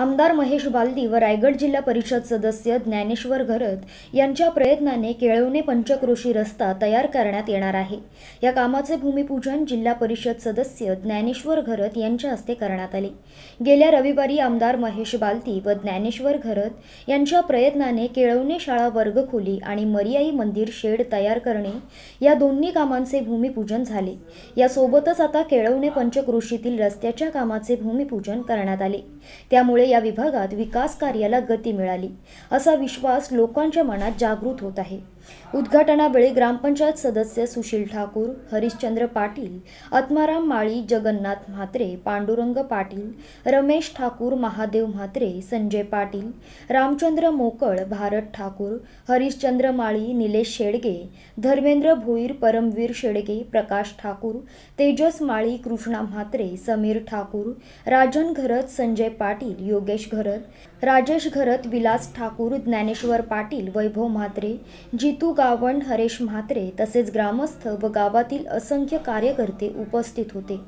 आमदार महेश बालदी व रायगड जिल्हा परिषद सदस्य ज्ञानेश्वर घरत यांच्या प्रयत्नाने केळवणे पंचक्रोशी रस्ता तयार करण्यात येणार आहे या कामाचे भूमिपूजन जिल्हा परिषद सदस्य ज्ञानेश्वर घरत यांच्या हस्ते करण्यात आले गेल्या रविवारी आमदार महेश बालदी व ज्ञानेश्वर घरत यांच्या प्रयत्नाने केळवणे शाळा वर्गखोली आणि मरियाई मंदिर शेड तयार करणे या दोन्ही कामांचे भूमिपूजन झाले यासोबतच आता केळवणे पंचक्रोशीतील रस्त्याच्या कामाचे भूमिपूजन करण्यात आले त्यामुळे या विभागात विकास कार्याला गती मिळाली असा विश्वास लोकांच्या मनात जागृत होत आहे उद्घाटनावेळी ग्रामपंचायत सदस्य सुशील ठाकूर हरिश्चंद्र पाटील आत्माराम माळी जगन्नाथ म्हात्रे पांडुरंग पाटील रमेश ठाकूर महादेव म्हात्रे संजय पाटील रामचंद्र मोकळ भारत ठाकूर हरिश्चंद्र माळी निलेश शेडगे धर्मेंद्र भोईर परमवीर शेडगे प्रकाश ठाकूर तेजस माळी कृष्णा म्हात्रे समीर ठाकूर राजन घरत संजय पाटील योगेश घरत राजेश घरत विलास ठाकूर ज्ञानेश्वर पाटील वैभव म्हात्रे जितू गावंड हरेश म्हात्रे तसेच ग्रामस्थ व गावातील असंख्य कार्यकर्ते उपस्थित होते